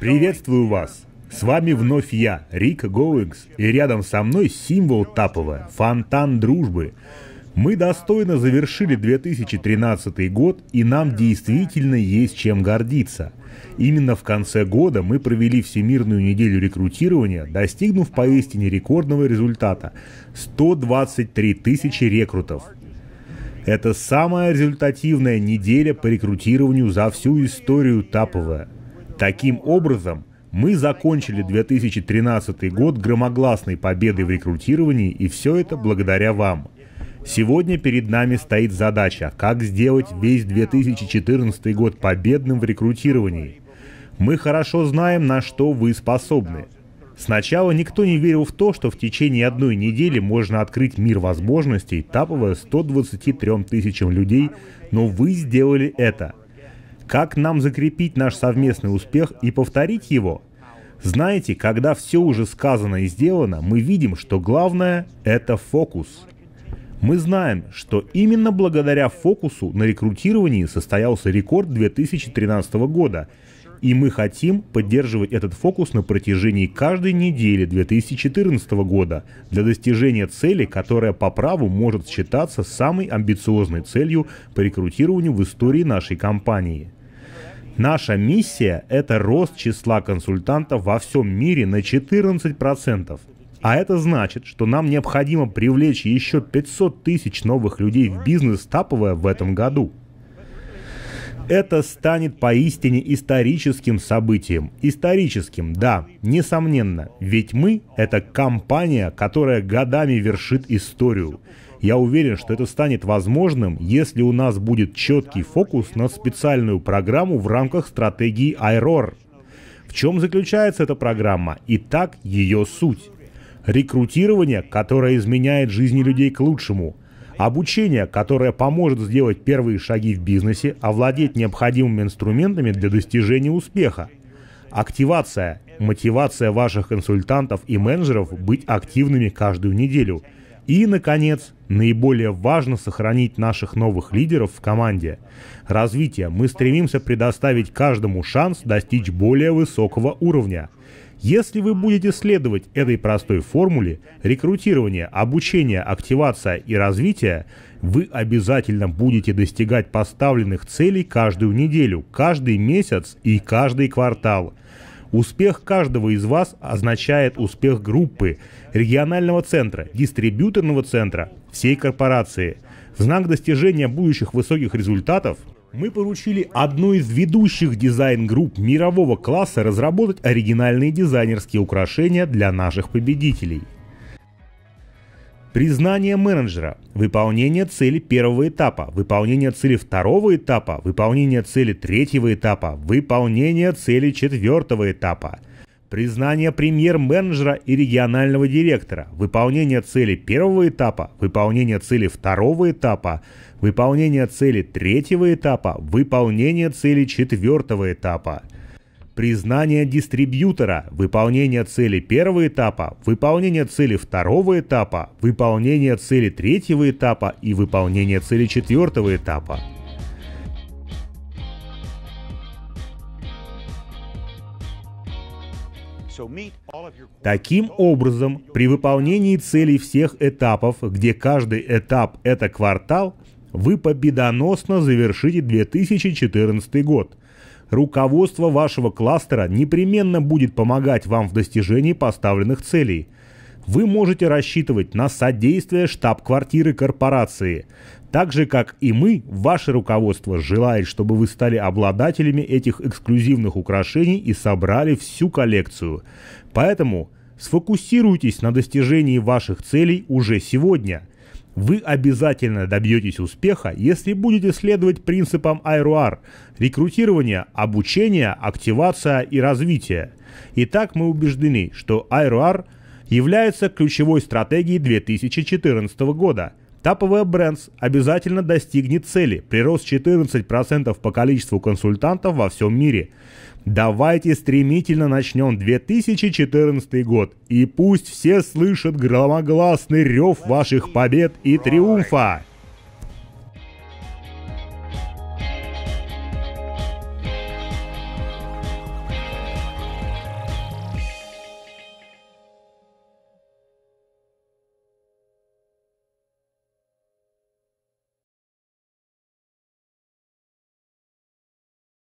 Приветствую вас! С вами вновь я, Рик Гоуэкс, и рядом со мной символ Тапова, фонтан дружбы. Мы достойно завершили 2013 год, и нам действительно есть чем гордиться. Именно в конце года мы провели Всемирную неделю рекрутирования, достигнув поистине рекордного результата – 123 тысячи рекрутов. Это самая результативная неделя по рекрутированию за всю историю Тапова – Таким образом, мы закончили 2013 год громогласной победой в рекрутировании, и все это благодаря вам. Сегодня перед нами стоит задача, как сделать весь 2014 год победным в рекрутировании. Мы хорошо знаем, на что вы способны. Сначала никто не верил в то, что в течение одной недели можно открыть мир возможностей, таповая 123 тысячам людей, но вы сделали это – как нам закрепить наш совместный успех и повторить его? Знаете, когда все уже сказано и сделано, мы видим, что главное – это фокус. Мы знаем, что именно благодаря фокусу на рекрутировании состоялся рекорд 2013 года – и мы хотим поддерживать этот фокус на протяжении каждой недели 2014 года для достижения цели, которая по праву может считаться самой амбициозной целью по рекрутированию в истории нашей компании. Наша миссия – это рост числа консультантов во всем мире на 14%. А это значит, что нам необходимо привлечь еще 500 тысяч новых людей в бизнес, таповая в этом году. Это станет поистине историческим событием. Историческим, да, несомненно. Ведь мы – это компания, которая годами вершит историю. Я уверен, что это станет возможным, если у нас будет четкий фокус на специальную программу в рамках стратегии IROR. В чем заключается эта программа? И так ее суть. Рекрутирование, которое изменяет жизни людей к лучшему – Обучение, которое поможет сделать первые шаги в бизнесе, овладеть необходимыми инструментами для достижения успеха. Активация – мотивация ваших консультантов и менеджеров быть активными каждую неделю. И, наконец, наиболее важно сохранить наших новых лидеров в команде. Развитие. Мы стремимся предоставить каждому шанс достичь более высокого уровня. Если вы будете следовать этой простой формуле рекрутирования, обучения, активация и развития, вы обязательно будете достигать поставленных целей каждую неделю, каждый месяц и каждый квартал. Успех каждого из вас означает успех группы, регионального центра, дистрибьюторного центра, всей корпорации знак достижения будущих высоких результатов мы поручили одной из ведущих дизайн-групп мирового класса разработать оригинальные дизайнерские украшения для наших победителей. Признание менеджера, выполнение цели первого этапа, выполнение цели второго этапа, выполнение цели третьего этапа, выполнение цели четвертого этапа – признание премьер-менеджера и регионального директора, выполнение цели первого этапа, выполнение цели второго этапа, выполнение цели третьего этапа, выполнение цели четвертого этапа, признание дистрибьютора, выполнение цели первого этапа, выполнение цели второго этапа, выполнение цели третьего этапа и выполнение цели четвертого этапа. Таким образом, при выполнении целей всех этапов, где каждый этап – это квартал, вы победоносно завершите 2014 год. Руководство вашего кластера непременно будет помогать вам в достижении поставленных целей – вы можете рассчитывать на содействие штаб-квартиры корпорации. Так же, как и мы, ваше руководство желает, чтобы вы стали обладателями этих эксклюзивных украшений и собрали всю коллекцию. Поэтому сфокусируйтесь на достижении ваших целей уже сегодня. Вы обязательно добьетесь успеха, если будете следовать принципам Айруар – рекрутирование, обучение, активация и развитие. Итак, мы убеждены, что Айруар – является ключевой стратегией 2014 года. Таповая Brands обязательно достигнет цели – прирост 14% по количеству консультантов во всем мире. Давайте стремительно начнем 2014 год, и пусть все слышат громогласный рев ваших побед и триумфа!